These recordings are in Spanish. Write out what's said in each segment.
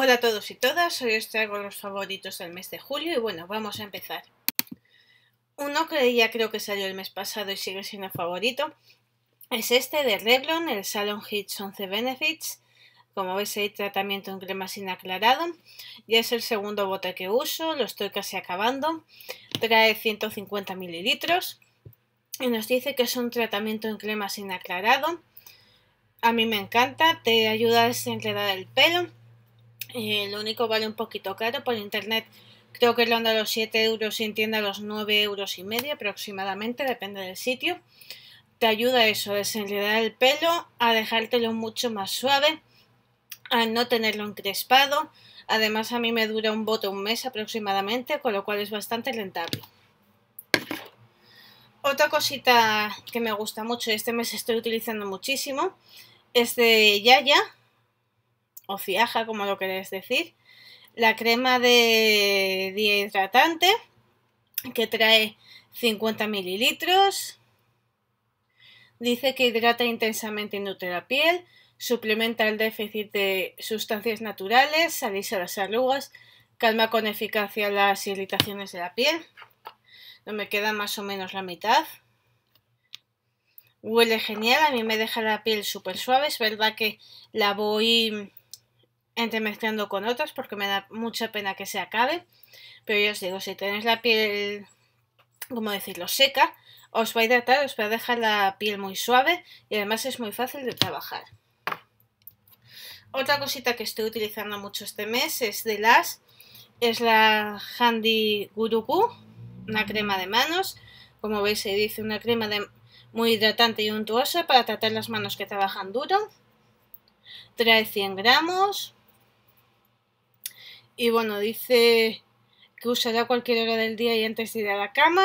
Hola a todos y todas, hoy os traigo los favoritos del mes de julio y bueno, vamos a empezar. Uno que ya creo que salió el mes pasado y sigue siendo favorito es este de Revlon, el Salon Hits 11 Benefits. Como veis hay tratamiento en crema sin aclarado. Y es el segundo bote que uso, lo estoy casi acabando. Trae 150 mililitros y nos dice que es un tratamiento en crema sin aclarado. A mí me encanta, te ayuda a desenredar el pelo eh, lo único vale un poquito caro por internet. Creo que lo ronda los 7 euros y entienda a los 9 euros y medio aproximadamente, depende del sitio. Te ayuda eso, a desenredar el pelo, a dejártelo mucho más suave, a no tenerlo encrespado. Además a mí me dura un bote un mes aproximadamente, con lo cual es bastante rentable. Otra cosita que me gusta mucho, este mes estoy utilizando muchísimo, es de Yaya, o fiaja, como lo queréis decir, la crema de hidratante que trae 50 mililitros, dice que hidrata intensamente y nutre la piel, suplementa el déficit de sustancias naturales, alisa las arrugas, calma con eficacia las irritaciones de la piel. No me queda más o menos la mitad. Huele genial, a mí me deja la piel súper suave. Es verdad que la voy mezclando con otras porque me da mucha pena que se acabe. Pero ya os digo, si tenéis la piel, como decirlo, seca, os va a hidratar, os va a dejar la piel muy suave y además es muy fácil de trabajar. Otra cosita que estoy utilizando mucho este mes es de las, es la Handy Gurugu, una crema de manos. Como veis se dice una crema muy hidratante y untuosa para tratar las manos que trabajan duro. Trae 100 gramos, y bueno, dice que usará cualquier hora del día y antes de ir a la cama.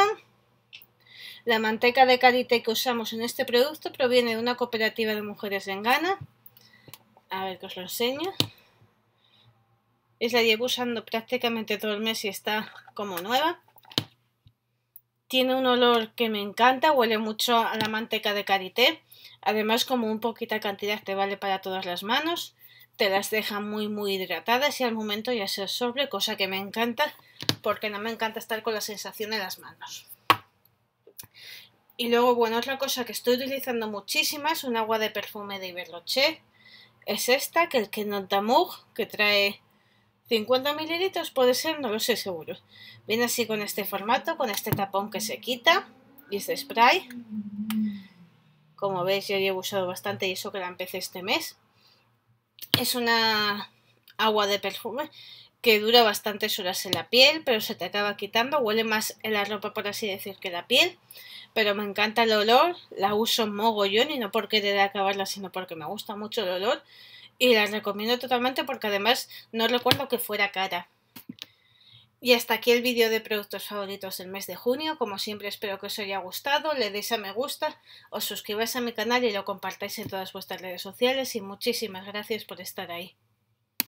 La manteca de karité que usamos en este producto proviene de una cooperativa de mujeres en Ghana. A ver que os lo enseño. Es la llevo usando prácticamente todo el mes y está como nueva. Tiene un olor que me encanta, huele mucho a la manteca de karité. Además, como un poquita cantidad te vale para todas las manos te las deja muy muy hidratadas y al momento ya se absorbe, cosa que me encanta porque no me encanta estar con la sensación en las manos. Y luego, bueno, otra cosa que estoy utilizando muchísima es un agua de perfume de Iberloche. Es esta, que el que no que trae 50 mililitros, puede ser, no lo sé seguro. Viene así con este formato, con este tapón que se quita y este spray. Como veis, yo ya he usado bastante y eso que la empecé este mes. Es una agua de perfume que dura bastantes horas en la piel, pero se te acaba quitando. Huele más en la ropa, por así decir, que la piel. Pero me encanta el olor, la uso mogollón y no porque de acabarla, sino porque me gusta mucho el olor. Y la recomiendo totalmente porque además no recuerdo que fuera cara. Y hasta aquí el vídeo de productos favoritos del mes de junio. Como siempre espero que os haya gustado, le deis a me gusta, os suscribáis a mi canal y lo compartáis en todas vuestras redes sociales y muchísimas gracias por estar ahí.